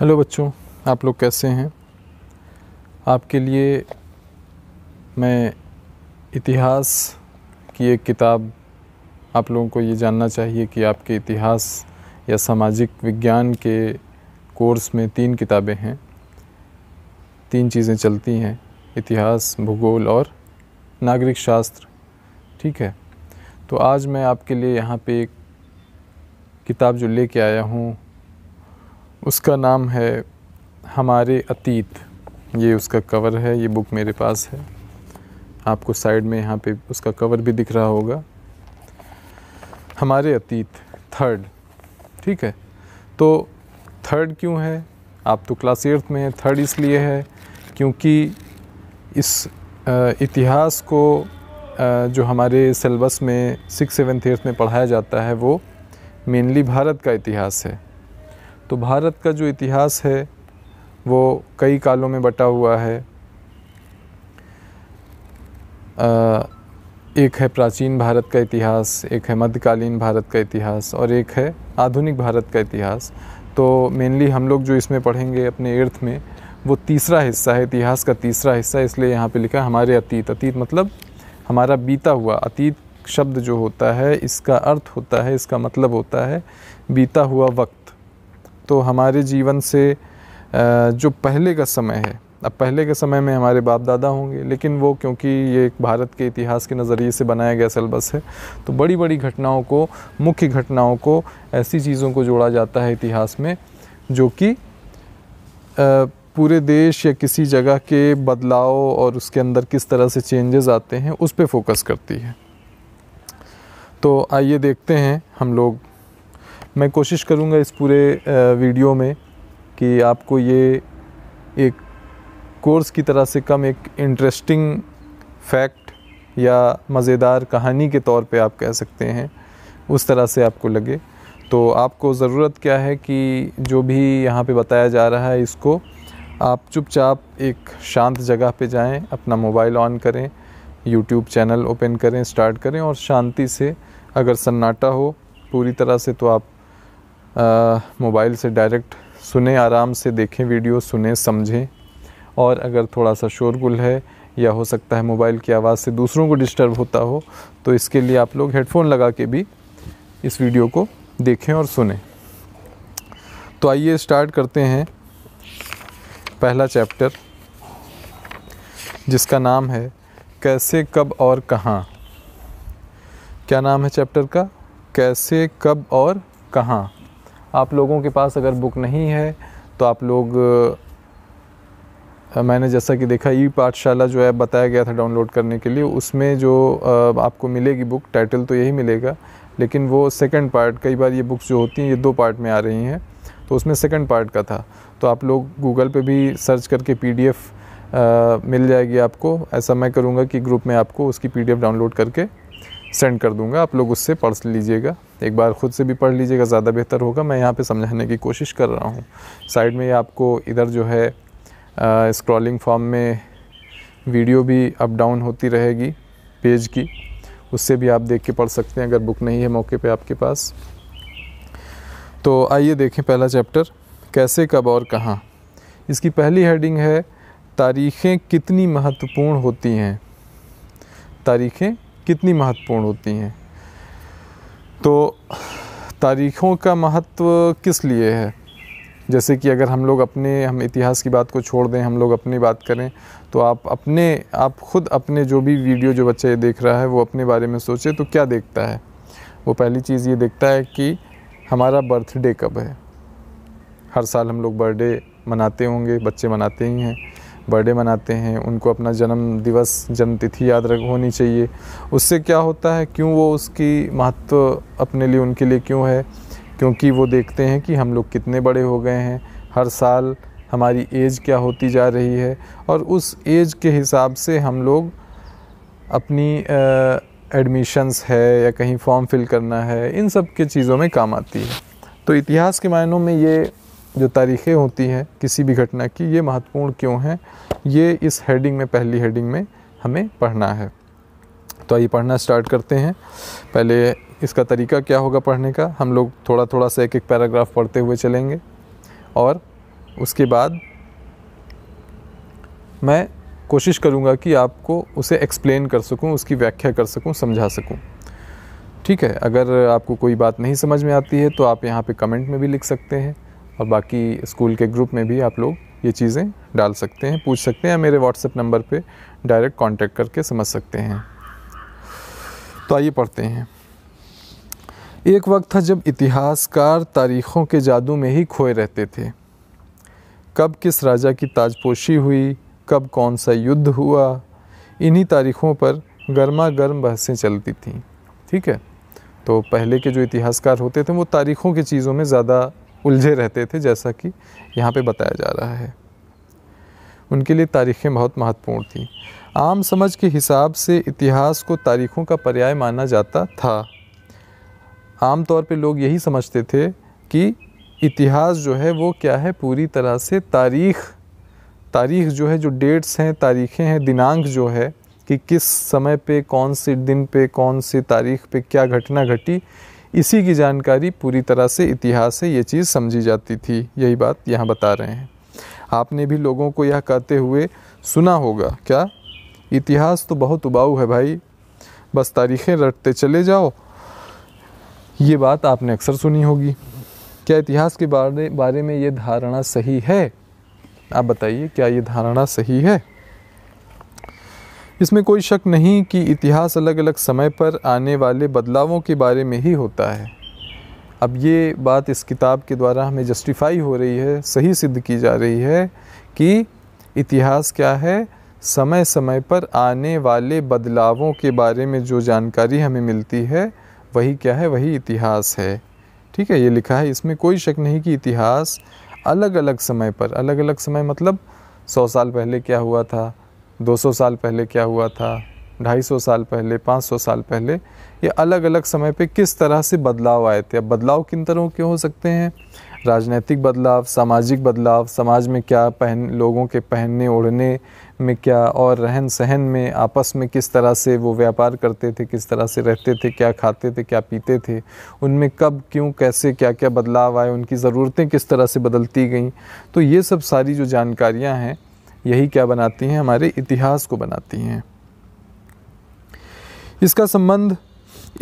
Hello बच्चों आप लोग कैसे हैं आपके लिए मैं इतिहास की एक किताब आप लोगों को ये जानना चाहिए कि आपके इतिहास या सामाजिक विज्ञान के कोर्स में तीन किताबें हैं तीन चीज़ें चलती हैं इतिहास भूगोल और नागरिक शास्त्र ठीक है तो आज मैं आपके लिए यहाँ पे एक किताब जो लेके आया हूँ उसका नाम है हमारे अतीत ये उसका कवर है ये बुक मेरे पास है आपको साइड में यहाँ पे उसका कवर भी दिख रहा होगा हमारे अतीत थर्ड ठीक है तो थर्ड क्यों है आप तो क्लास एट्थ में हैं थर्ड इसलिए है क्योंकि इस इतिहास को जो हमारे सिलेबस में सिक्स सेवन्थ एट्थ में पढ़ाया जाता है वो मेनली भारत का इतिहास है तो भारत का जो इतिहास है वो कई कालों में बटा हुआ है एक है प्राचीन भारत का इतिहास एक है मध्यकालीन भारत का इतिहास और एक है आधुनिक भारत का इतिहास तो मेनली हम लोग जो इसमें पढ़ेंगे अपने इर्थ में वो तीसरा हिस्सा है इतिहास का तीसरा हिस्सा इसलिए यहाँ पे लिखा है हमारे अतीत अतीत मतलब हमारा बीता हुआ अतीत शब्द जो होता है इसका अर्थ होता है इसका मतलब होता है बीता हुआ वक्त तो हमारे जीवन से जो पहले का समय है अब पहले के समय में हमारे बाप दादा होंगे लेकिन वो क्योंकि ये एक भारत के इतिहास के नज़रिए से बनाया गया सिलेबस है तो बड़ी बड़ी घटनाओं को मुख्य घटनाओं को ऐसी चीज़ों को जोड़ा जाता है इतिहास में जो कि पूरे देश या किसी जगह के बदलाव और उसके अंदर किस तरह से चेंजेस आते हैं उस पर फोकस करती है तो आइए देखते हैं हम लोग मैं कोशिश करूँगा इस पूरे वीडियो में कि आपको ये एक कोर्स की तरह से कम एक इंटरेस्टिंग फैक्ट या मज़ेदार कहानी के तौर पे आप कह सकते हैं उस तरह से आपको लगे तो आपको ज़रूरत क्या है कि जो भी यहाँ पे बताया जा रहा है इसको आप चुपचाप एक शांत जगह पे जाएं अपना मोबाइल ऑन करें यूट्यूब चैनल ओपन करें स्टार्ट करें और शांति से अगर सन्नाटा हो पूरी तरह से तो आप मोबाइल से डायरेक्ट सुने आराम से देखें वीडियो सुने समझें और अगर थोड़ा सा शोरगुल है या हो सकता है मोबाइल की आवाज़ से दूसरों को डिस्टर्ब होता हो तो इसके लिए आप लोग हेडफोन लगा के भी इस वीडियो को देखें और सुने तो आइए स्टार्ट करते हैं पहला चैप्टर जिसका नाम है कैसे कब और कहाँ क्या नाम है चैप्टर का कैसे कब और कहाँ आप लोगों के पास अगर बुक नहीं है तो आप लोग मैंने जैसा कि देखा ई पाठशाला जो है बताया गया था डाउनलोड करने के लिए उसमें जो आपको मिलेगी बुक टाइटल तो यही मिलेगा लेकिन वो सेकंड पार्ट कई बार ये बुक्स जो होती हैं ये दो पार्ट में आ रही हैं तो उसमें सेकंड पार्ट का था तो आप लोग गूगल पे भी सर्च करके पीडीएफ मिल जाएगी आपको ऐसा मैं करूँगा कि ग्रुप में आपको उसकी पीडीएफ डाउनलोड करके सेंड कर दूंगा आप लोग उससे पढ़ लीजिएगा एक बार ख़ुद से भी पढ़ लीजिएगा ज़्यादा बेहतर होगा मैं यहाँ पे समझाने की कोशिश कर रहा हूँ साइड में आपको इधर जो है स्क्रॉलिंग फॉर्म में वीडियो भी अप डाउन होती रहेगी पेज की उससे भी आप देख के पढ़ सकते हैं अगर बुक नहीं है मौके पे आपके पास तो आइए देखें पहला चैप्टर कैसे कब और कहाँ इसकी पहली हेडिंग है तारीखें कितनी महत्वपूर्ण होती हैं तारीखें कितनी महत्वपूर्ण होती हैं तो तारीखों का महत्व किस लिए है जैसे कि अगर हम लोग अपने हम इतिहास की बात को छोड़ दें हम लोग अपनी बात करें तो आप अपने आप खुद अपने जो भी वीडियो जो बच्चा ये देख रहा है वो अपने बारे में सोचे तो क्या देखता है वो पहली चीज़ ये देखता है कि हमारा बर्थडे कब है हर साल हम लोग बर्थडे मनाते होंगे बच्चे मनाते ही हैं बर्थडे मनाते हैं उनको अपना जन्म दिवस जन्मतिथि याद रख होनी चाहिए उससे क्या होता है क्यों वो उसकी महत्व अपने लिए उनके लिए क्यों है क्योंकि वो देखते हैं कि हम लोग कितने बड़े हो गए हैं हर साल हमारी एज क्या होती जा रही है और उस एज के हिसाब से हम लोग अपनी एडमिशन्स है या कहीं फॉर्म फिल करना है इन सब के चीज़ों में काम आती है तो इतिहास के मायनों में ये जो तारीख़ें होती हैं किसी भी घटना की ये महत्वपूर्ण क्यों हैं ये इस हेडिंग में पहली हेडिंग में हमें पढ़ना है तो आइए पढ़ना स्टार्ट करते हैं पहले इसका तरीका क्या होगा पढ़ने का हम लोग थोड़ा थोड़ा सा एक एक पैराग्राफ पढ़ते हुए चलेंगे और उसके बाद मैं कोशिश करूँगा कि आपको उसे एक्सप्लेन कर सकूँ उसकी व्याख्या कर सकूँ समझा सकूँ ठीक है अगर आपको कोई बात नहीं समझ में आती है तो आप यहाँ पे कमेंट में भी लिख सकते हैं और बाकी स्कूल के ग्रुप में भी आप लोग ये चीज़ें डाल सकते हैं पूछ सकते हैं या मेरे व्हाट्सएप नंबर पे डायरेक्ट कांटेक्ट करके समझ सकते हैं तो आइए पढ़ते हैं एक वक्त था जब इतिहासकार तारीखों के जादू में ही खोए रहते थे कब किस राजा की ताजपोशी हुई कब कौन सा युद्ध हुआ इन्हीं तारीखों पर गर्मा गर्म बहसें चलती थीं ठीक है तो पहले के जो इतिहासकार होते थे वो तारीखों की चीज़ों में ज़्यादा उलझे रहते थे जैसा कि यहाँ पे बताया जा रहा है उनके लिए तारीखें बहुत महत्वपूर्ण थी आम समझ के हिसाब से इतिहास को तारीखों का पर्याय माना जाता था आमतौर पे लोग यही समझते थे कि इतिहास जो है वो क्या है पूरी तरह से तारीख तारीख जो है जो डेट्स हैं तारीखें हैं दिनांक जो है कि किस समय पे कौन से दिन पे कौन से तारीख पे क्या घटना घटी इसी की जानकारी पूरी तरह से इतिहास से ये चीज़ समझी जाती थी यही बात यहाँ बता रहे हैं आपने भी लोगों को यह कहते हुए सुना होगा क्या इतिहास तो बहुत उबाऊ है भाई बस तारीखें रटते चले जाओ ये बात आपने अक्सर सुनी होगी क्या इतिहास के बारे बारे में ये धारणा सही है आप बताइए क्या ये धारणा सही है इसमें कोई शक नहीं कि इतिहास अलग अलग समय पर आने वाले बदलावों के बारे में ही होता है अब ये बात इस किताब के द्वारा हमें जस्टिफाई हो रही है सही सिद्ध की जा रही है कि इतिहास क्या है समय समय पर आने वाले बदलावों के बारे में जो जानकारी हमें मिलती है वही क्या है वही इतिहास है ठीक है ये लिखा है इसमें कोई शक नहीं कि इतिहास अलग अलग समय पर अलग अलग समय मतलब सौ साल पहले क्या हुआ था 200 साल पहले क्या हुआ था 250 साल पहले 500 साल पहले ये अलग अलग समय पे किस तरह से बदलाव आए थे अब बदलाव किन तरह के हो सकते हैं राजनीतिक बदलाव सामाजिक बदलाव समाज में क्या पहन लोगों के पहनने ओढ़ने में क्या और रहन सहन में आपस में किस तरह से वो व्यापार करते थे किस तरह से रहते थे क्या खाते थे क्या पीते थे उनमें कब क्यों कैसे क्या क्या बदलाव आए उनकी ज़रूरतें किस तरह से बदलती गईं तो ये सब सारी जो जानकारियाँ हैं यही क्या बनाती हैं हमारे इतिहास को बनाती हैं इसका संबंध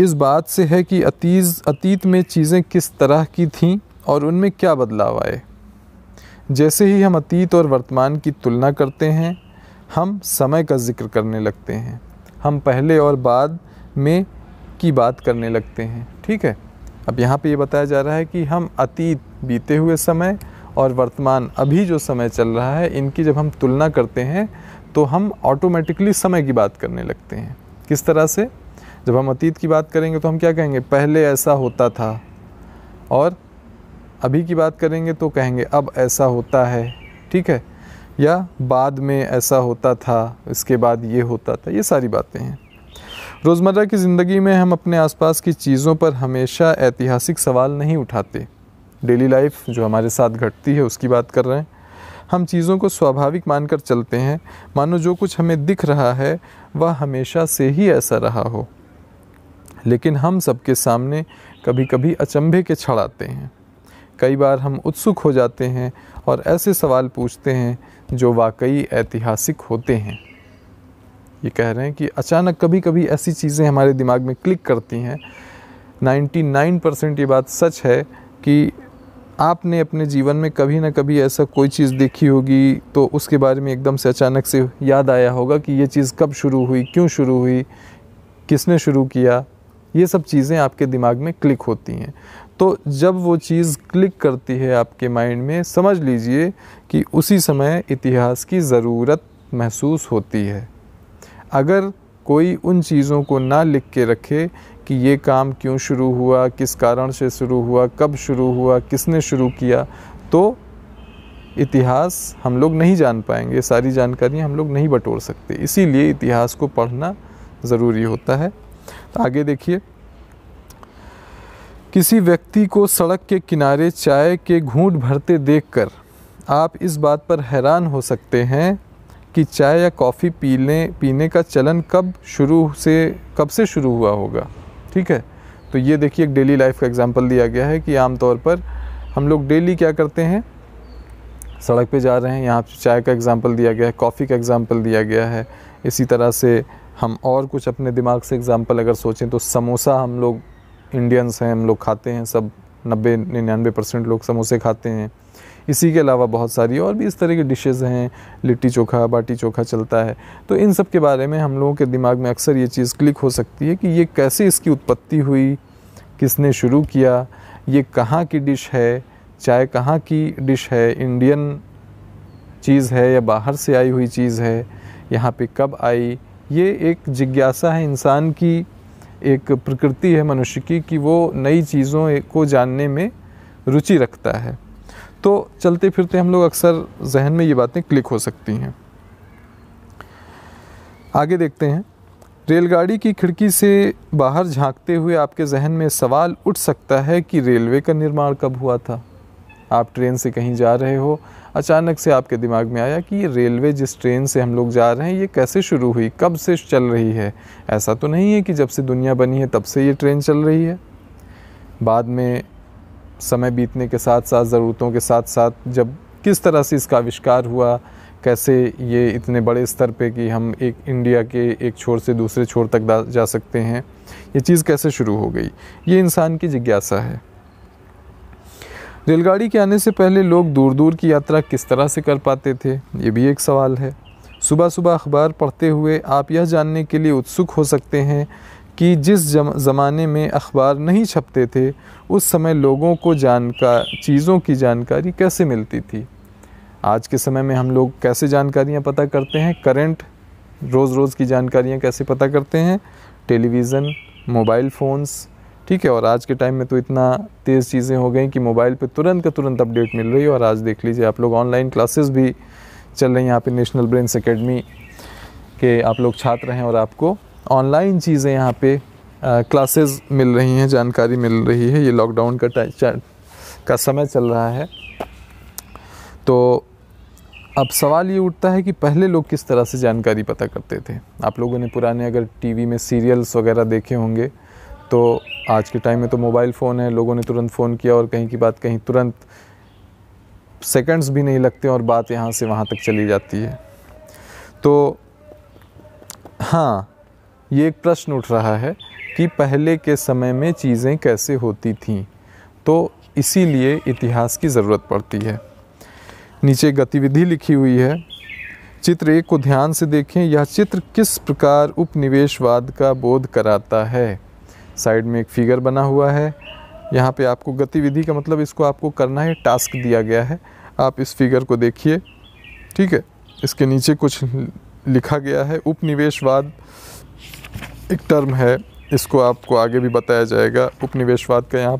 इस बात से है कि अतीज अतीत में चीज़ें किस तरह की थीं और उनमें क्या बदलाव आए जैसे ही हम अतीत और वर्तमान की तुलना करते हैं हम समय का जिक्र करने लगते हैं हम पहले और बाद में की बात करने लगते हैं ठीक है अब यहाँ पे ये यह बताया जा रहा है कि हम अतीत बीते हुए समय और वर्तमान अभी जो समय चल रहा है इनकी जब हम तुलना करते हैं तो हम ऑटोमेटिकली समय की बात करने लगते हैं किस तरह से जब हम अतीत की बात करेंगे तो हम क्या कहेंगे पहले ऐसा होता था और अभी की बात करेंगे तो कहेंगे अब ऐसा होता है ठीक है या बाद में ऐसा होता था इसके बाद ये होता था ये सारी बातें हैं रोज़मर्रा की ज़िंदगी में हम अपने आसपास की चीज़ों पर हमेशा ऐतिहासिक सवाल नहीं उठाते डेली लाइफ जो हमारे साथ घटती है उसकी बात कर रहे हैं हम चीज़ों को स्वाभाविक मानकर चलते हैं मानो जो कुछ हमें दिख रहा है वह हमेशा से ही ऐसा रहा हो लेकिन हम सबके सामने कभी कभी अचंभे के छड़ आते हैं कई बार हम उत्सुक हो जाते हैं और ऐसे सवाल पूछते हैं जो वाकई ऐतिहासिक होते हैं ये कह रहे हैं कि अचानक कभी कभी ऐसी चीज़ें हमारे दिमाग में क्लिक करती हैं 99 परसेंट ये बात सच है कि आपने अपने जीवन में कभी ना कभी ऐसा कोई चीज़ देखी होगी तो उसके बारे में एकदम से अचानक से याद आया होगा कि ये चीज़ कब शुरू हुई क्यों शुरू हुई किसने शुरू किया ये सब चीज़ें आपके दिमाग में क्लिक होती हैं तो जब वो चीज़ क्लिक करती है आपके माइंड में समझ लीजिए कि उसी समय इतिहास की ज़रूरत महसूस होती है अगर कोई उन चीज़ों को ना लिख के रखे कि ये काम क्यों शुरू हुआ किस कारण से शुरू हुआ कब शुरू हुआ किसने शुरू किया तो इतिहास हम लोग नहीं जान पाएंगे सारी जानकारियाँ हम लोग नहीं बटोर सकते इसीलिए इतिहास को पढ़ना ज़रूरी होता है तो आगे देखिए किसी व्यक्ति को सड़क के किनारे चाय के घूंट भरते देखकर आप इस बात पर हैरान हो सकते हैं कि चाय या कॉफ़ी पीने पीने का चलन कब शुरू से कब से शुरू हुआ होगा ठीक है तो ये देखिए एक डेली लाइफ का एग्जाम्पल दिया गया है कि आमतौर पर हम लोग डेली क्या करते हैं सड़क पे जा रहे हैं यहाँ पे चाय का एग्ज़ाम्पल दिया गया है कॉफ़ी का एग्ज़ाम्पल दिया गया है इसी तरह से हम और कुछ अपने दिमाग से एग्ज़ाम्पल अगर सोचें तो समोसा हम लोग इंडियंस हैं हम लोग खाते हैं सब नब्बे निन्यानवे परसेंट लोग समोसे खाते हैं इसी के अलावा बहुत सारी और भी इस तरह की डिशेज़ हैं लिट्टी चोखा बाटी चोखा चलता है तो इन सब के बारे में हम लोगों के दिमाग में अक्सर ये चीज़ क्लिक हो सकती है कि ये कैसे इसकी उत्पत्ति हुई किसने शुरू किया ये कहाँ की डिश है चाय कहाँ की डिश है इंडियन चीज़ है या बाहर से आई हुई चीज़ है यहाँ पे कब आई ये एक जिज्ञासा है इंसान की एक प्रकृति है मनुष्य की कि वो नई चीज़ों को जानने में रुचि रखता है तो चलते फिरते हम लोग अक्सर जहन में ये बातें क्लिक हो सकती हैं आगे देखते हैं रेलगाड़ी की खिड़की से बाहर झांकते हुए आपके जहन में सवाल उठ सकता है कि रेलवे का निर्माण कब हुआ था आप ट्रेन से कहीं जा रहे हो अचानक से आपके दिमाग में आया कि ये रेलवे जिस ट्रेन से हम लोग जा रहे हैं ये कैसे शुरू हुई कब से चल रही है ऐसा तो नहीं है कि जब से दुनिया बनी है तब से ये ट्रेन चल रही है बाद में समय बीतने के साथ साथ ज़रूरतों के साथ साथ जब किस तरह से इसका आविष्कार हुआ कैसे ये इतने बड़े स्तर पे कि हम एक इंडिया के एक छोर से दूसरे छोर तक जा सकते हैं ये चीज़ कैसे शुरू हो गई ये इंसान की जिज्ञासा है रेलगाड़ी के आने से पहले लोग दूर दूर की यात्रा किस तरह से कर पाते थे ये भी एक सवाल है सुबह सुबह अखबार पढ़ते हुए आप यह जानने के लिए उत्सुक हो सकते हैं कि जिस ज़माने में अखबार नहीं छपते थे उस समय लोगों को जानकार चीज़ों की जानकारी कैसे मिलती थी आज के समय में हम लोग कैसे जानकारियाँ पता करते हैं करंट रोज़ रोज़ की जानकारियाँ कैसे पता करते हैं टेलीविज़न मोबाइल फ़ोन्स ठीक है और आज के टाइम में तो इतना तेज़ चीज़ें हो गई कि मोबाइल पे तुरंत का तुरंत अपडेट मिल रही है और आज देख लीजिए आप लोग ऑनलाइन क्लासेस भी चल रही हैं यहाँ पे नेशनल ब्रेंस अकेडमी के आप लोग छात्र हैं और आपको ऑनलाइन चीज़ें यहाँ पे क्लासेस मिल रही हैं जानकारी मिल रही है ये लॉकडाउन का का समय चल रहा है तो अब सवाल ये उठता है कि पहले लोग किस तरह से जानकारी पता करते थे आप लोगों ने पुराने अगर टीवी में सीरियल्स वगैरह देखे होंगे तो आज के टाइम में तो मोबाइल फ़ोन है लोगों ने तुरंत फ़ोन किया और कहीं की बात कहीं तुरंत सेकंड्स भी नहीं लगते और बात यहाँ से वहाँ तक चली जाती है तो हाँ ये एक प्रश्न उठ रहा है कि पहले के समय में चीज़ें कैसे होती थीं तो इसीलिए इतिहास की ज़रूरत पड़ती है नीचे गतिविधि लिखी हुई है चित्र एक को ध्यान से देखें यह चित्र किस प्रकार उपनिवेशवाद का बोध कराता है साइड में एक फिगर बना हुआ है यहाँ पे आपको गतिविधि का मतलब इसको आपको करना है टास्क दिया गया है आप इस फिगर को देखिए ठीक है इसके नीचे कुछ लिखा गया है उपनिवेशवाद एक टर्म है इसको आपको आगे भी बताया जाएगा उपनिवेशवाद का यहाँ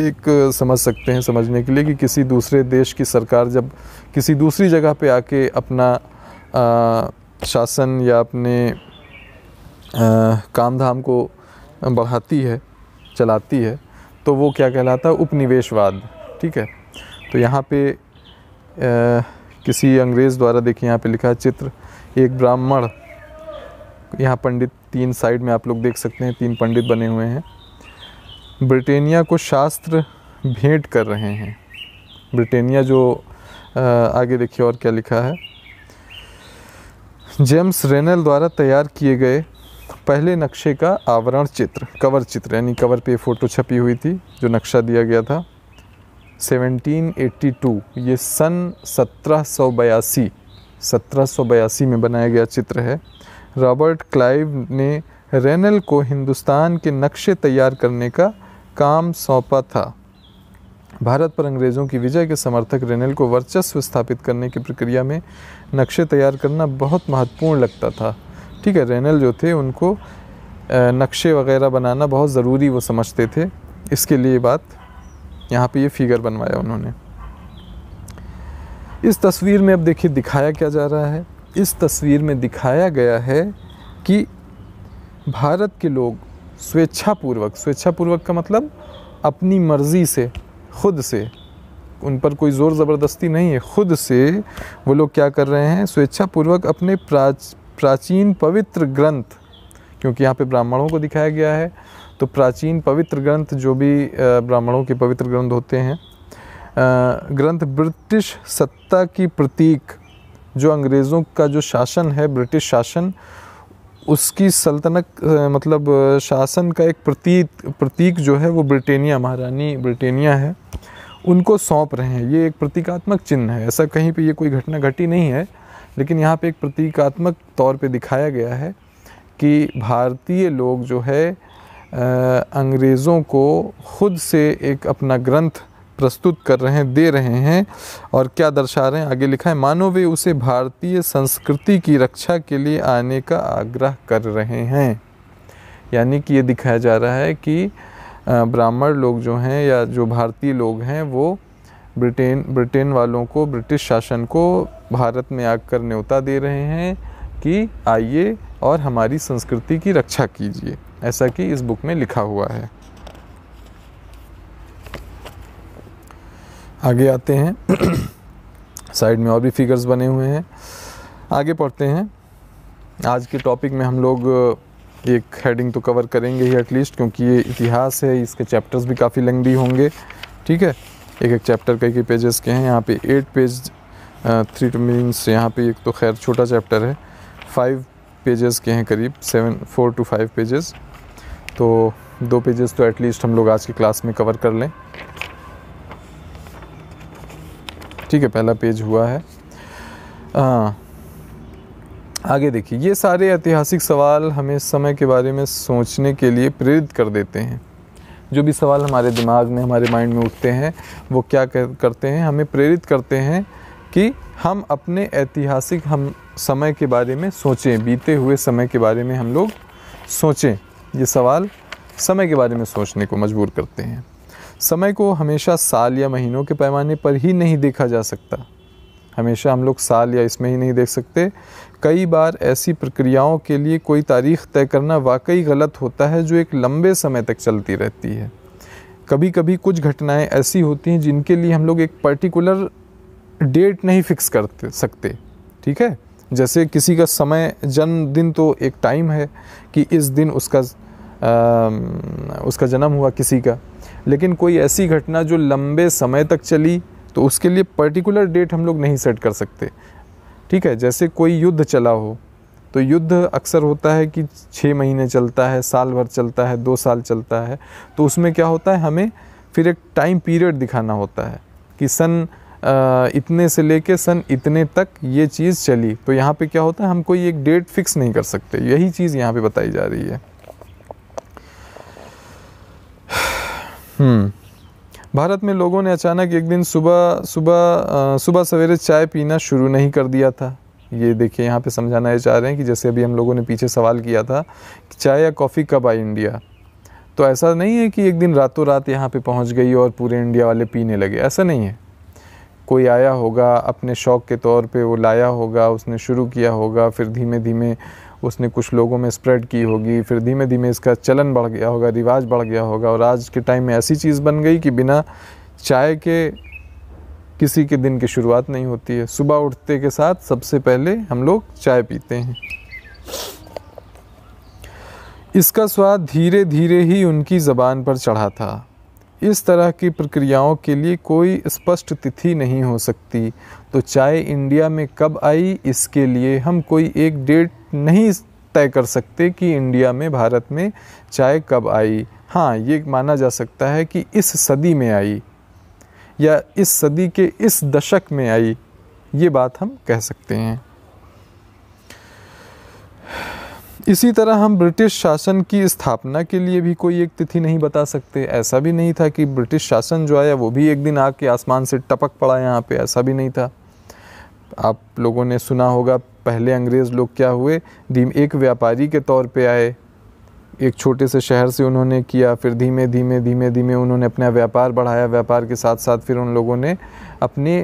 एक समझ सकते हैं समझने के लिए कि किसी दूसरे देश की सरकार जब किसी दूसरी जगह पे आके अपना आ, शासन या अपने काम धाम को बढ़ाती है चलाती है तो वो क्या कहलाता है उपनिवेशवाद ठीक है तो यहाँ पे आ, किसी अंग्रेज़ द्वारा देखिए यहाँ पे लिखा चित्र एक ब्राह्मण यहाँ पंडित तीन साइड में आप लोग देख सकते हैं तीन पंडित बने हुए हैं ब्रिटेनिया को शास्त्र भेंट कर रहे हैं ब्रिटेनिया जो आगे देखिए और क्या लिखा है जेम्स रेनल द्वारा तैयार किए गए पहले नक्शे का आवरण चित्र कवर चित्र यानी कवर पे फ़ोटो छपी हुई थी जो नक्शा दिया गया था 1782 ये सन सत्रह सौ बयासी में बनाया गया चित्र है रॉबर्ट क्लाइव ने रेनल को हिंदुस्तान के नक्शे तैयार करने का काम सौंपा था भारत पर अंग्रेज़ों की विजय के समर्थक रेनल को वर्चस्व स्थापित करने की प्रक्रिया में नक्शे तैयार करना बहुत महत्वपूर्ण लगता था ठीक है रेनल जो थे उनको नक्शे वगैरह बनाना बहुत ज़रूरी वो समझते थे इसके लिए बात यहाँ पे ये फिगर बनवाया उन्होंने इस तस्वीर में अब देखिए दिखाया क्या जा रहा है इस तस्वीर में दिखाया गया है कि भारत के लोग स्वेच्छापूर्वक स्वेच्छापूर्वक का मतलब अपनी मर्ज़ी से खुद से उन पर कोई ज़ोर ज़बरदस्ती नहीं है खुद से वो लोग क्या कर रहे हैं स्वेच्छापूर्वक अपने प्राच प्राचीन पवित्र ग्रंथ क्योंकि यहाँ पे ब्राह्मणों को दिखाया गया है तो प्राचीन पवित्र ग्रंथ जो भी ब्राह्मणों के पवित्र ग्रंथ होते हैं ग्रंथ ब्रिटिश सत्ता की प्रतीक जो अंग्रेज़ों का जो शासन है ब्रिटिश शासन उसकी सल्तनत मतलब शासन का एक प्रतीक प्रतीक जो है वो ब्रिटेनिया महारानी ब्रिटेनिया है उनको सौंप रहे हैं ये एक प्रतीकात्मक चिन्ह है ऐसा कहीं पे ये कोई घटना घटी नहीं है लेकिन यहाँ पे एक प्रतीकात्मक तौर पे दिखाया गया है कि भारतीय लोग जो है अंग्रेज़ों को खुद से एक अपना ग्रंथ प्रस्तुत कर रहे हैं दे रहे हैं और क्या दर्शा रहे हैं आगे लिखा है मानो वे उसे भारतीय संस्कृति की रक्षा के लिए आने का आग्रह कर रहे हैं यानी कि ये दिखाया जा रहा है कि ब्राह्मण लोग जो हैं या जो भारतीय लोग हैं वो ब्रिटेन ब्रिटेन वालों को ब्रिटिश शासन को भारत में आकर न्योता दे रहे हैं कि आइए और हमारी संस्कृति की रक्षा कीजिए ऐसा कि इस बुक में लिखा हुआ है आगे आते हैं साइड में और भी फिगर्स बने हुए हैं आगे पढ़ते हैं आज के टॉपिक में हम लोग एक हेडिंग तो कवर करेंगे ही एटलीस्ट क्योंकि ये इतिहास है इसके चैप्टर्स भी काफ़ी लेंदी होंगे ठीक है एक एक चैप्टर कई कई पेजेस के हैं यहाँ पे eight page three two means यहाँ पे एक तो खैर छोटा चैप्टर है फाइव पेजेस के हैं करीब seven four two five pages तो दो पेजेस तो एटलीस्ट हम लोग आज की क्लास में कवर कर लें ठीक है पहला पेज हुआ है आ, आगे देखिए ये सारे ऐतिहासिक सवाल हमें समय के बारे में सोचने के लिए प्रेरित कर देते हैं जो भी सवाल हमारे दिमाग में हमारे माइंड में उठते हैं वो क्या कर, करते हैं हमें प्रेरित करते हैं कि हम अपने ऐतिहासिक हम समय के बारे में सोचें बीते हुए समय के बारे में हम लोग सोचें ये सवाल समय के बारे में सोचने को मजबूर करते हैं समय को हमेशा साल या महीनों के पैमाने पर ही नहीं देखा जा सकता हमेशा हम लोग साल या इसमें ही नहीं देख सकते कई बार ऐसी प्रक्रियाओं के लिए कोई तारीख तय करना वाकई गलत होता है जो एक लंबे समय तक चलती रहती है कभी कभी कुछ घटनाएं ऐसी होती हैं जिनके लिए हम लोग एक पर्टिकुलर डेट नहीं फिक्स कर सकते ठीक है जैसे किसी का समय जन्मदिन तो एक टाइम है कि इस दिन उसका आ, उसका जन्म हुआ किसी का लेकिन कोई ऐसी घटना जो लंबे समय तक चली तो उसके लिए पर्टिकुलर डेट हम लोग नहीं सेट कर सकते ठीक है जैसे कोई युद्ध चला हो तो युद्ध अक्सर होता है कि छः महीने चलता है साल भर चलता है दो साल चलता है तो उसमें क्या होता है हमें फिर एक टाइम पीरियड दिखाना होता है कि सन इतने से लेके सन इतने तक ये चीज़ चली तो यहाँ पे क्या होता है हम कोई एक डेट फिक्स नहीं कर सकते यही चीज़ यहाँ पे बताई जा रही है हम्म। भारत में लोगों ने अचानक एक दिन सुबह सुबह सुबह सवेरे चाय पीना शुरू नहीं कर दिया था ये देखिए यहाँ पे समझाना ये चाह रहे हैं कि जैसे अभी हम लोगों ने पीछे सवाल किया था कि चाय या कॉफ़ी कब आई इंडिया तो ऐसा नहीं है कि एक दिन रातों रात यहाँ पे पहुँच गई और पूरे इंडिया वाले पीने लगे ऐसा नहीं है कोई आया होगा अपने शौक़ के तौर पे वो लाया होगा उसने शुरू किया होगा फिर धीमे धीमे उसने कुछ लोगों में स्प्रेड की होगी फिर धीमे धीमे इसका चलन बढ़ गया होगा रिवाज बढ़ गया होगा और आज के टाइम में ऐसी चीज़ बन गई कि बिना चाय के किसी के दिन की शुरुआत नहीं होती है सुबह उठते के साथ सबसे पहले हम लोग चाय पीते हैं इसका स्वाद धीरे धीरे ही उनकी ज़बान पर चढ़ा था इस तरह की प्रक्रियाओं के लिए कोई स्पष्ट तिथि नहीं हो सकती तो चाय इंडिया में कब आई इसके लिए हम कोई एक डेट नहीं तय कर सकते कि इंडिया में भारत में चाय कब आई हाँ ये माना जा सकता है कि इस सदी में आई या इस सदी के इस दशक में आई ये बात हम कह सकते हैं इसी तरह हम ब्रिटिश शासन की स्थापना के लिए भी कोई एक तिथि नहीं बता सकते ऐसा भी नहीं था कि ब्रिटिश शासन जो आया वो भी एक दिन आके आसमान से टपक पड़ा यहाँ पे ऐसा भी नहीं था आप लोगों ने सुना होगा पहले अंग्रेज़ लोग क्या हुए धीम एक व्यापारी के तौर पे आए एक छोटे से शहर से उन्होंने किया फिर धीमे धीमे धीमे धीमे उन्होंने अपना व्यापार बढ़ाया व्यापार के साथ साथ फिर उन लोगों ने अपनी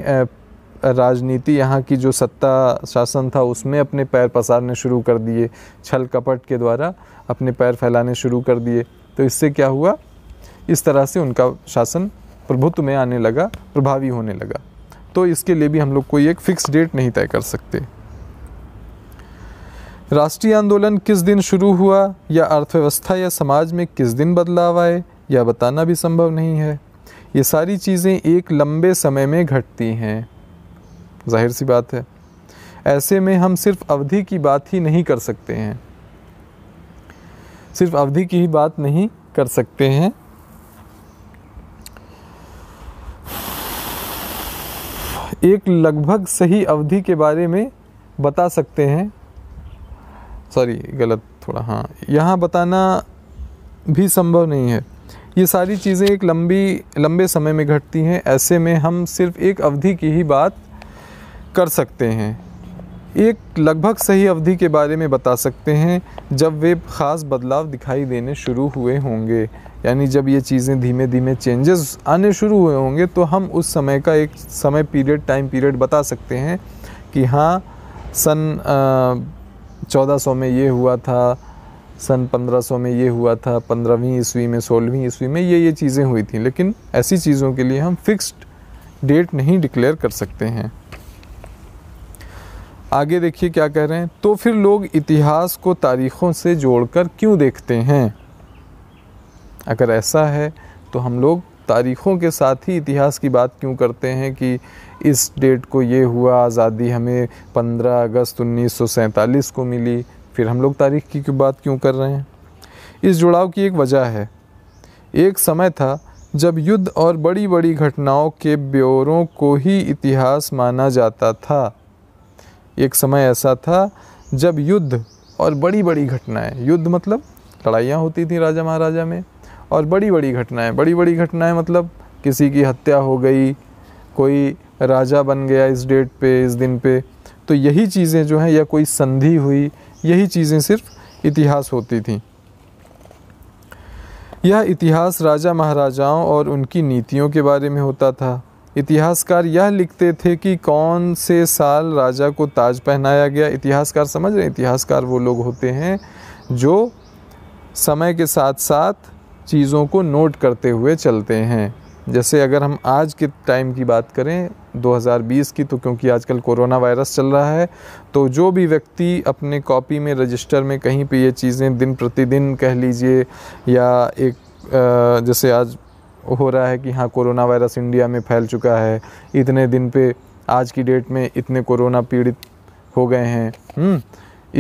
राजनीति यहाँ की जो सत्ता शासन था उसमें अपने पैर पसारने शुरू कर दिए छल कपट के द्वारा अपने पैर फैलाने शुरू कर दिए तो इससे क्या हुआ इस तरह से उनका शासन प्रभुत्व में आने लगा प्रभावी होने लगा तो इसके लिए भी हम लोग कोई एक फिक्स डेट नहीं तय कर सकते राष्ट्रीय आंदोलन किस दिन शुरू हुआ या अर्थव्यवस्था या समाज में किस दिन बदलाव आए यह बताना भी संभव नहीं है ये सारी चीज़ें एक लंबे समय में घटती हैं जाहिर सी बात है ऐसे में हम सिर्फ अवधि की बात ही नहीं कर सकते हैं सिर्फ अवधि की ही बात नहीं कर सकते हैं एक लगभग सही अवधि के बारे में बता सकते हैं सॉरी गलत थोड़ा हाँ यहाँ बताना भी संभव नहीं है ये सारी चीज़ें एक लंबी लंबे समय में घटती हैं ऐसे में हम सिर्फ एक अवधि की ही बात कर सकते हैं एक लगभग सही अवधि के बारे में बता सकते हैं जब वे ख़ास बदलाव दिखाई देने शुरू हुए होंगे यानी जब ये चीज़ें धीमे धीमे चेंजेस आने शुरू हुए होंगे तो हम उस समय का एक समय पीरियड टाइम पीरियड बता सकते हैं कि हाँ सन चौदह सौ में ये हुआ था सन पंद्रह सौ में ये हुआ था पंद्रहवीं ईस्वी में सोलहवीं ईस्वी में ये ये चीज़ें हुई थी लेकिन ऐसी चीज़ों के लिए हम फिक्स्ड डेट नहीं डिक्लेयर कर सकते हैं आगे देखिए क्या कह रहे हैं तो फिर लोग इतिहास को तारीखों से जोड़कर क्यों देखते हैं अगर ऐसा है तो हम लोग तारीख़ों के साथ ही इतिहास की बात क्यों करते हैं कि इस डेट को ये हुआ आज़ादी हमें 15 अगस्त उन्नीस को मिली फिर हम लोग तारीख की क्यों बात क्यों कर रहे हैं इस जुड़ाव की एक वजह है एक समय था जब युद्ध और बड़ी बड़ी घटनाओं के ब्यौरों को ही इतिहास माना जाता था एक समय ऐसा था जब युद्ध और बड़ी बड़ी घटनाएं युद्ध मतलब लड़ाइयाँ होती थी राजा महाराजा में और बड़ी बड़ी घटनाएं बड़ी बड़ी घटनाएं मतलब किसी की हत्या हो गई कोई राजा बन गया इस डेट पे इस दिन पे तो यही चीज़ें जो हैं या कोई संधि हुई यही चीज़ें सिर्फ इतिहास होती थी यह इतिहास राजा महाराजाओं और उनकी नीतियों के बारे में होता था इतिहासकार यह लिखते थे कि कौन से साल राजा को ताज पहनाया गया इतिहासकार समझ रहे हैं इतिहासकार वो लोग होते हैं जो समय के साथ साथ चीज़ों को नोट करते हुए चलते हैं जैसे अगर हम आज के टाइम की बात करें 2020 की तो क्योंकि आजकल कोरोना वायरस चल रहा है तो जो भी व्यक्ति अपने कॉपी में रजिस्टर में कहीं पे ये चीज़ें दिन प्रतिदिन कह लीजिए या एक जैसे आज हो रहा है कि हाँ कोरोना वायरस इंडिया में फैल चुका है इतने दिन पे आज की डेट में इतने कोरोना पीड़ित हो गए हैं हम्म,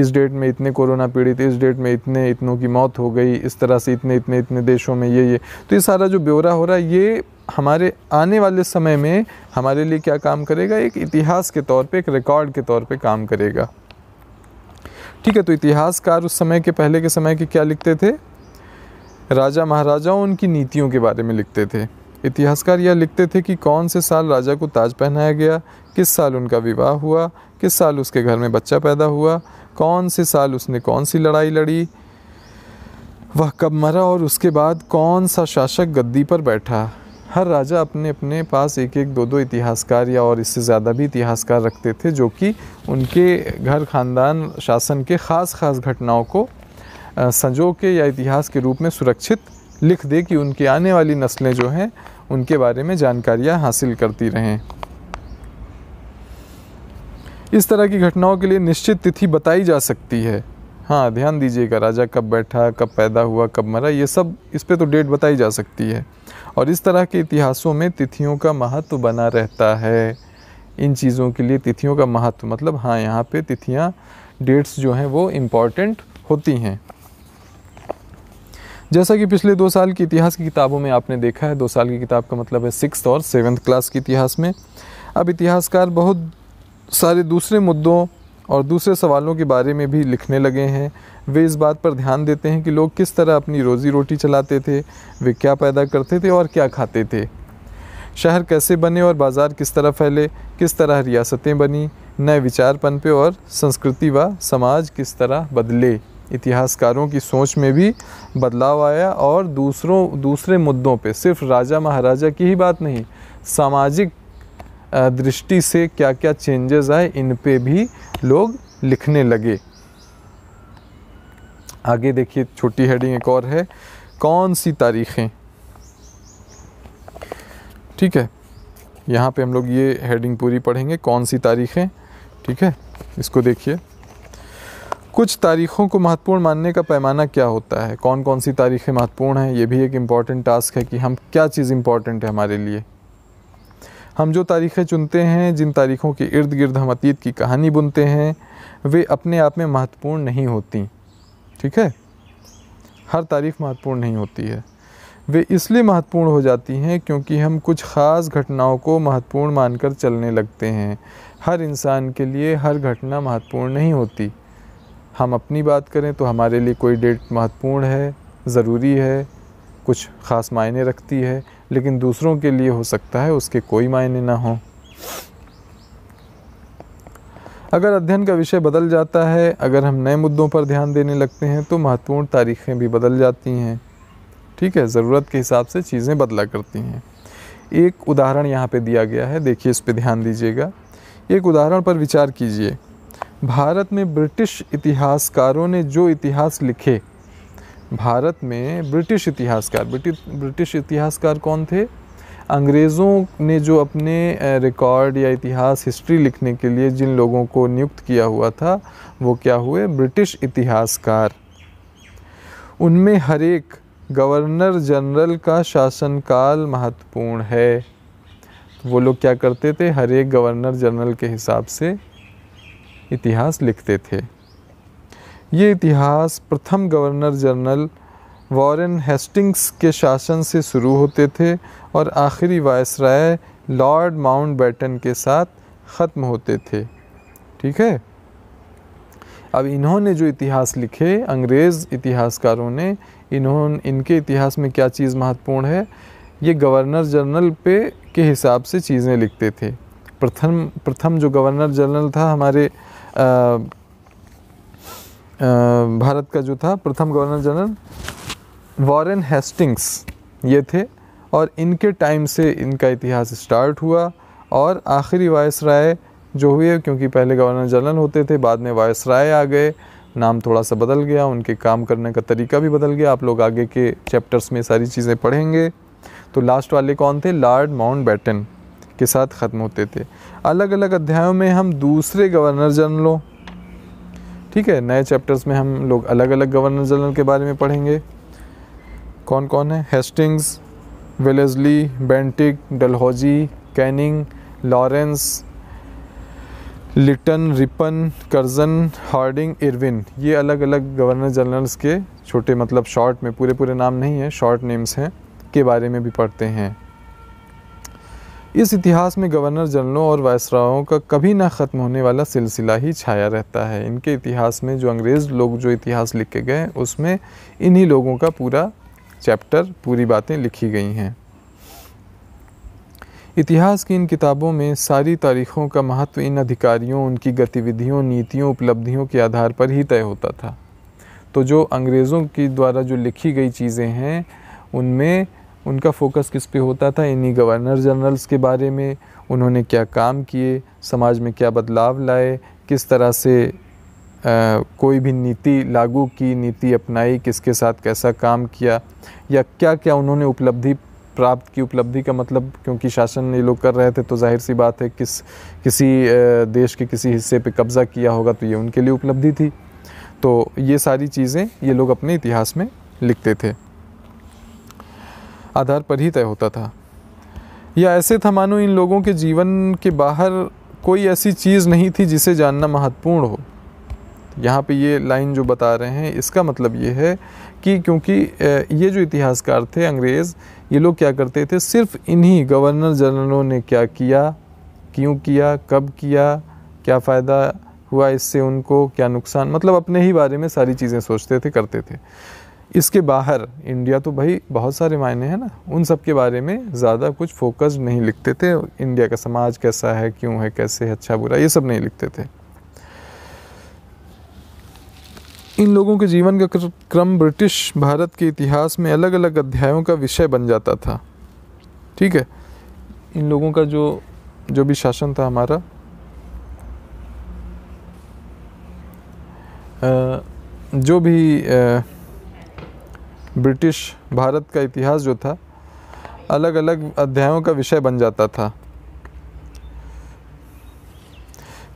इस डेट में इतने कोरोना पीड़ित इस डेट में इतने इतनों की मौत हो गई इस तरह से इतने इतने इतने देशों में ये ये तो ये सारा जो ब्यौरा हो रहा है ये हमारे आने वाले समय में हमारे लिए क्या काम करेगा एक इतिहास के तौर पे एक रिकॉर्ड के तौर पे काम करेगा ठीक है तो इतिहासकार उस समय के पहले के समय के क्या लिखते थे राजा महाराजाओं उनकी नीतियों के बारे में लिखते थे इतिहासकार यह लिखते थे कि कौन से साल राजा को ताज पहनाया गया किस साल उनका विवाह हुआ किस साल उसके घर में बच्चा पैदा हुआ कौन से साल उसने कौन सी लड़ाई लड़ी वह कब मरा और उसके बाद कौन सा शासक गद्दी पर बैठा हर राजा अपने अपने पास एक एक दो दो इतिहासकार या और इससे ज़्यादा भी इतिहासकार रखते थे जो कि उनके घर खानदान शासन के ख़ास ख़ास घटनाओं को संजो के या इतिहास के रूप में सुरक्षित लिख दे कि उनकी आने वाली नस्लें जो हैं उनके बारे में जानकारियाँ हासिल करती रहें इस तरह की घटनाओं के लिए निश्चित तिथि बताई जा सकती है हाँ ध्यान दीजिएगा राजा कब बैठा कब पैदा हुआ कब मरा ये सब इस पर तो डेट बताई जा सकती है और इस तरह के इतिहासों में तिथियों का महत्व बना रहता है इन चीज़ों के लिए तिथियों का महत्व मतलब हाँ यहाँ पे तिथियाँ डेट्स जो हैं वो इम्पॉर्टेंट होती हैं जैसा कि पिछले दो साल की इतिहास की किताबों में आपने देखा है दो साल की किताब का मतलब है सिक्स और सेवन्थ क्लास के इतिहास में अब इतिहासकार बहुत सारे दूसरे मुद्दों और दूसरे सवालों के बारे में भी लिखने लगे हैं वे इस बात पर ध्यान देते हैं कि लोग किस तरह अपनी रोज़ी रोटी चलाते थे वे क्या पैदा करते थे और क्या खाते थे शहर कैसे बने और बाज़ार किस तरह फैले किस तरह रियासतें बनी नए विचार पनपे और संस्कृति व समाज किस तरह बदले इतिहासकारों की सोच में भी बदलाव आया और दूसरों दूसरे मुद्दों पे सिर्फ राजा महाराजा की ही बात नहीं सामाजिक दृष्टि से क्या क्या चेंजेस आए इन पे भी लोग लिखने लगे आगे देखिए छोटी हेडिंग एक और है कौन सी तारीखें ठीक है यहाँ पे हम लोग ये हेडिंग पूरी पढ़ेंगे कौन सी तारीखें ठीक है इसको देखिए कुछ तारीखों को महत्वपूर्ण मानने का पैमाना क्या होता है कौन कौन सी तारीखें महत्वपूर्ण हैं ये भी एक इम्पॉर्टेंट टास्क है कि हम क्या चीज़ इम्पॉर्टेंट है हमारे लिए हम जो तारीख़ें चुनते हैं जिन तारीख़ों के इर्द गिर्द हम अतीत की कहानी बुनते हैं वे अपने आप में महत्वपूर्ण नहीं होती ठीक है हर तारीख महत्वपूर्ण नहीं होती है वे इसलिए महत्वपूर्ण हो जाती हैं क्योंकि हम कुछ ख़ास घटनाओं को महत्वपूर्ण मानकर चलने लगते हैं हर इंसान के लिए हर घटना महत्वपूर्ण नहीं होती हम अपनी बात करें तो हमारे लिए कोई डेट महत्वपूर्ण है ज़रूरी है कुछ ख़ास मायने रखती है लेकिन दूसरों के लिए हो सकता है उसके कोई मायने ना हो अगर अध्ययन का विषय बदल जाता है अगर हम नए मुद्दों पर ध्यान देने लगते हैं तो महत्वपूर्ण तारीखें भी बदल जाती हैं ठीक है ज़रूरत के हिसाब से चीज़ें बदला करती हैं एक उदाहरण यहाँ पे दिया गया है देखिए इस पर ध्यान दीजिएगा एक उदाहरण पर विचार कीजिए भारत में ब्रिटिश इतिहासकारों ने जो इतिहास लिखे भारत में ब्रिटिश इतिहासकार ब्रिटिश इतिहासकार कौन थे अंग्रेज़ों ने जो अपने रिकॉर्ड या इतिहास हिस्ट्री लिखने के लिए जिन लोगों को नियुक्त किया हुआ था वो क्या हुए ब्रिटिश इतिहासकार उनमें हर एक गवर्नर जनरल का शासनकाल महत्वपूर्ण है वो लोग क्या करते थे हर एक गवर्नर जनरल के हिसाब से इतिहास लिखते थे ये इतिहास प्रथम गवर्नर जनरल वॉरेन हेस्टिंग्स के शासन से शुरू होते थे और आखिरी वायसराय लॉर्ड माउंट बैटन के साथ ख़त्म होते थे ठीक है अब इन्होंने जो इतिहास लिखे अंग्रेज़ इतिहासकारों ने इन्होंने इनके इतिहास में क्या चीज़ महत्वपूर्ण है ये गवर्नर जनरल पे के हिसाब से चीज़ें लिखते थे प्रथम प्रथम जो गवर्नर जनरल था हमारे आ, भारत का जो था प्रथम गवर्नर जनरल वॉरेन हेस्टिंग्स ये थे और इनके टाइम से इनका इतिहास स्टार्ट हुआ और आखिरी वायस राय जो हुए क्योंकि पहले गवर्नर जनरल होते थे बाद में वायस राय आ गए नाम थोड़ा सा बदल गया उनके काम करने का तरीका भी बदल गया आप लोग आगे के चैप्टर्स में सारी चीज़ें पढ़ेंगे तो लास्ट वाले कौन थे लॉर्ड माउंट बैटन के साथ ख़त्म होते थे अलग अलग अध्यायों में हम दूसरे गवर्नर जनरलों ठीक है नए चैप्टर्स में हम लोग अलग अलग गवर्नर जनरल के बारे में पढ़ेंगे कौन कौन है Hastings Wellesley Bentinck Dalhousie Canning Lawrence Lytton Ripon Curzon Hardinge Irwin ये अलग अलग गवर्नर जनरल्स के छोटे मतलब शॉर्ट में पूरे पूरे नाम नहीं है शॉर्ट नेम्स हैं के बारे में भी पढ़ते हैं इस इतिहास में गवर्नर जनरलों और वायसराओं का कभी ना ख़त्म होने वाला सिलसिला ही छाया रहता है इनके इतिहास में जो अंग्रेज़ लोग जो इतिहास लिख के गए उसमें इन्हीं लोगों का पूरा चैप्टर पूरी बातें लिखी गई हैं इतिहास की इन किताबों में सारी तारीखों का महत्व इन अधिकारियों उनकी गतिविधियों नीतियों उपलब्धियों के आधार पर ही तय होता था तो जो अंग्रेज़ों के द्वारा जो लिखी गई चीज़ें हैं उनमें उनका फोकस किस पे होता था इन्हीं गवर्नर जनरल्स के बारे में उन्होंने क्या काम किए समाज में क्या बदलाव लाए किस तरह से आ, कोई भी नीति लागू की नीति अपनाई किसके साथ कैसा काम किया या क्या क्या उन्होंने उपलब्धि प्राप्त की उपलब्धि का मतलब क्योंकि शासन ये लोग कर रहे थे तो जाहिर सी बात है किस किसी देश के किसी हिस्से पे कब्ज़ा किया होगा तो ये उनके लिए उपलब्धि थी तो ये सारी चीज़ें ये लोग अपने इतिहास में लिखते थे आधार पर ही तय होता था या ऐसे था मानो इन लोगों के जीवन के बाहर कोई ऐसी चीज़ नहीं थी जिसे जानना महत्वपूर्ण हो यहाँ पे ये लाइन जो बता रहे हैं इसका मतलब ये है कि क्योंकि ये जो इतिहासकार थे अंग्रेज़ ये लोग क्या करते थे सिर्फ इन्हीं गवर्नर जनरलों ने क्या किया क्यों किया कब किया क्या फ़ायदा हुआ इससे उनको क्या नुकसान मतलब अपने ही बारे में सारी चीज़ें सोचते थे करते थे इसके बाहर इंडिया तो भाई बहुत सारे मायने हैं ना उन सब के बारे में ज़्यादा कुछ फोकस नहीं लिखते थे इंडिया का समाज कैसा है क्यों है कैसे है अच्छा बुरा ये सब नहीं लिखते थे इन लोगों के जीवन का क्रम ब्रिटिश भारत के इतिहास में अलग अलग अध्यायों का विषय बन जाता था ठीक है इन लोगों का जो जो भी शासन था हमारा जो भी ब्रिटिश भारत का इतिहास जो था अलग अलग अध्यायों का विषय बन जाता था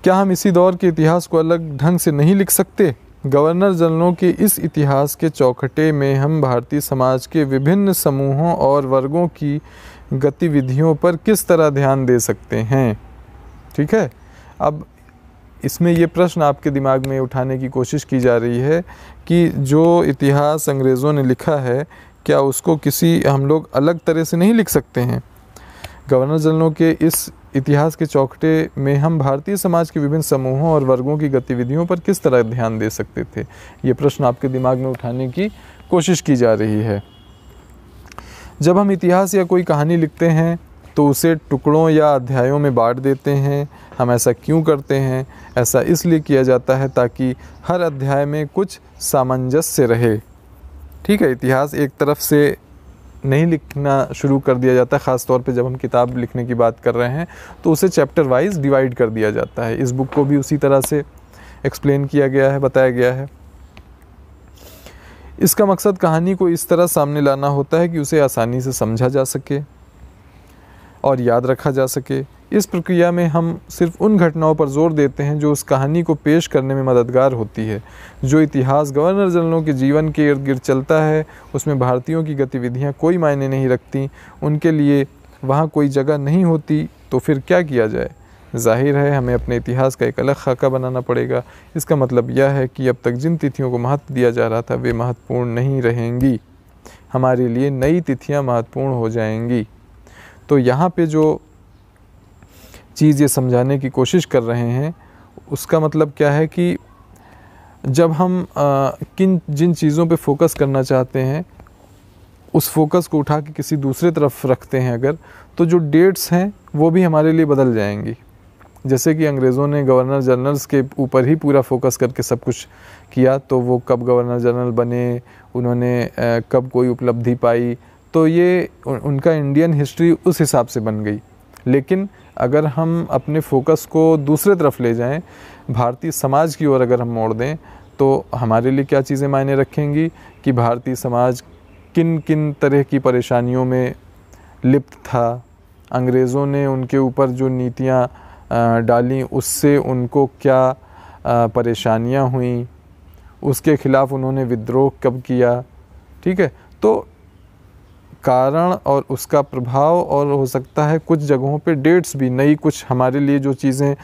क्या हम इसी दौर के इतिहास को अलग ढंग से नहीं लिख सकते गवर्नर जनरलों के इस इतिहास के चौखटे में हम भारतीय समाज के विभिन्न समूहों और वर्गों की गतिविधियों पर किस तरह ध्यान दे सकते हैं ठीक है अब इसमें ये प्रश्न आपके दिमाग में उठाने की कोशिश की जा रही है कि जो इतिहास अंग्रेज़ों ने लिखा है क्या उसको किसी हम लोग अलग तरह से नहीं लिख सकते हैं गवर्नर जनरलों के इस इतिहास के चौकटे में हम भारतीय समाज के विभिन्न समूहों और वर्गों की गतिविधियों पर किस तरह ध्यान दे सकते थे ये प्रश्न आपके दिमाग में उठाने की कोशिश की जा रही है जब हम इतिहास या कोई कहानी लिखते हैं तो उसे टुकड़ों या अध्यायों में बांट देते हैं हम ऐसा क्यों करते हैं ऐसा इसलिए किया जाता है ताकि हर अध्याय में कुछ सामंजस्य रहे ठीक है इतिहास एक तरफ से नहीं लिखना शुरू कर दिया जाता है ख़ास तौर पे जब हम किताब लिखने की बात कर रहे हैं तो उसे चैप्टर वाइज डिवाइड कर दिया जाता है इस बुक को भी उसी तरह से एक्सप्लेन किया गया है बताया गया है इसका मकसद कहानी को इस तरह सामने लाना होता है कि उसे आसानी से समझा जा सके और याद रखा जा सके इस प्रक्रिया में हम सिर्फ उन घटनाओं पर जोर देते हैं जो उस कहानी को पेश करने में मददगार होती है जो इतिहास गवर्नर जनरलों के जीवन के इर्द गिर्द चलता है उसमें भारतीयों की गतिविधियां कोई मायने नहीं रखती उनके लिए वहाँ कोई जगह नहीं होती तो फिर क्या किया जाए जाहिर है हमें अपने इतिहास का एक अलग खाका बनाना पड़ेगा इसका मतलब यह है कि अब तक जिन तिथियों को महत्व दिया जा रहा था वे महत्वपूर्ण नहीं रहेंगी हमारे लिए नई तिथियां महत्वपूर्ण हो जाएंगी तो यहाँ पे जो चीज़ ये समझाने की कोशिश कर रहे हैं उसका मतलब क्या है कि जब हम आ, किन जिन चीज़ों पे फोकस करना चाहते हैं उस फोकस को उठा के किसी दूसरे तरफ रखते हैं अगर तो जो डेट्स हैं वो भी हमारे लिए बदल जाएंगी जैसे कि अंग्रेज़ों ने गवर्नर जनरल्स के ऊपर ही पूरा फोकस करके सब कुछ किया तो वो कब गवर्नर जनरल बने उन्होंने कब कोई उपलब्धि पाई तो ये उनका इंडियन हिस्ट्री उस हिसाब से बन गई लेकिन अगर हम अपने फोकस को दूसरे तरफ ले जाएं भारतीय समाज की ओर अगर हम मोड़ दें तो हमारे लिए क्या चीज़ें मायने रखेंगी कि भारतीय समाज किन किन तरह की परेशानियों में लिप्त था अंग्रेज़ों ने उनके ऊपर जो नीतियाँ डाली उससे उनको क्या परेशानियाँ हुई उसके ख़िलाफ़ उन्होंने विद्रोह कब किया ठीक है तो कारण और उसका प्रभाव और हो सकता है कुछ जगहों पे डेट्स भी नई कुछ हमारे लिए जो चीज़ें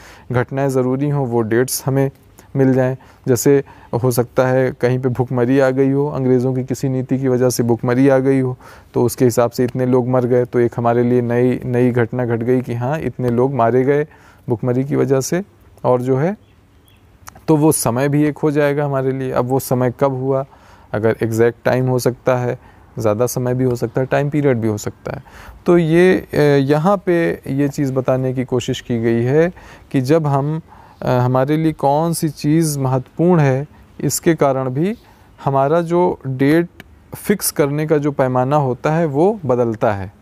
घटनाएं ज़रूरी हों वो डेट्स हमें मिल जाएं जैसे हो सकता है कहीं पे भुखमरी आ गई हो अंग्रेज़ों की किसी नीति की वजह से भुखमरी आ गई हो तो उसके हिसाब से इतने लोग मर गए तो एक हमारे लिए नई नई घटना घट गई कि हाँ इतने लोग मारे गए भुखमरी की वजह से और जो है तो वो समय भी एक हो जाएगा हमारे लिए अब वो समय कब हुआ अगर एग्जैक्ट टाइम हो सकता है ज़्यादा समय भी हो सकता है टाइम पीरियड भी हो सकता है तो ये यहाँ पे ये चीज़ बताने की कोशिश की गई है कि जब हम हमारे लिए कौन सी चीज़ महत्वपूर्ण है इसके कारण भी हमारा जो डेट फिक्स करने का जो पैमाना होता है वो बदलता है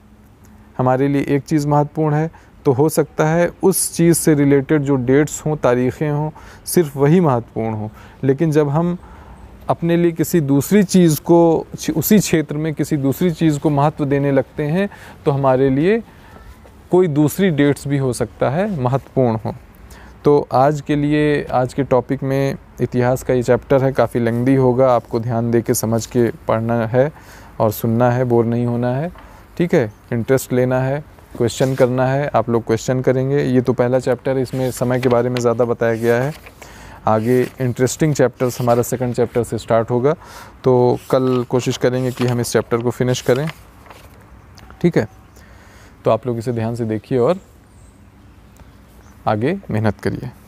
हमारे लिए एक चीज़ महत्वपूर्ण है तो हो सकता है उस चीज़ से रिलेटेड जो डेट्स हों तारीख़ें हों सिर्फ वही महत्वपूर्ण हों लेकिन जब हम अपने लिए किसी दूसरी चीज़ को उसी क्षेत्र में किसी दूसरी चीज़ को महत्व देने लगते हैं तो हमारे लिए कोई दूसरी डेट्स भी हो सकता है महत्वपूर्ण हो तो आज के लिए आज के टॉपिक में इतिहास का ये चैप्टर है काफ़ी लेंदी होगा आपको ध्यान दे के समझ के पढ़ना है और सुनना है बोर नहीं होना है ठीक है इंटरेस्ट लेना है क्वेश्चन करना है आप लोग क्वेश्चन करेंगे ये तो पहला चैप्टर है इसमें समय के बारे में ज़्यादा बताया गया है आगे इंटरेस्टिंग चैप्टर्स हमारा सेकंड चैप्टर से स्टार्ट होगा तो कल कोशिश करेंगे कि हम इस चैप्टर को फिनिश करें ठीक है तो आप लोग इसे ध्यान से देखिए और आगे मेहनत करिए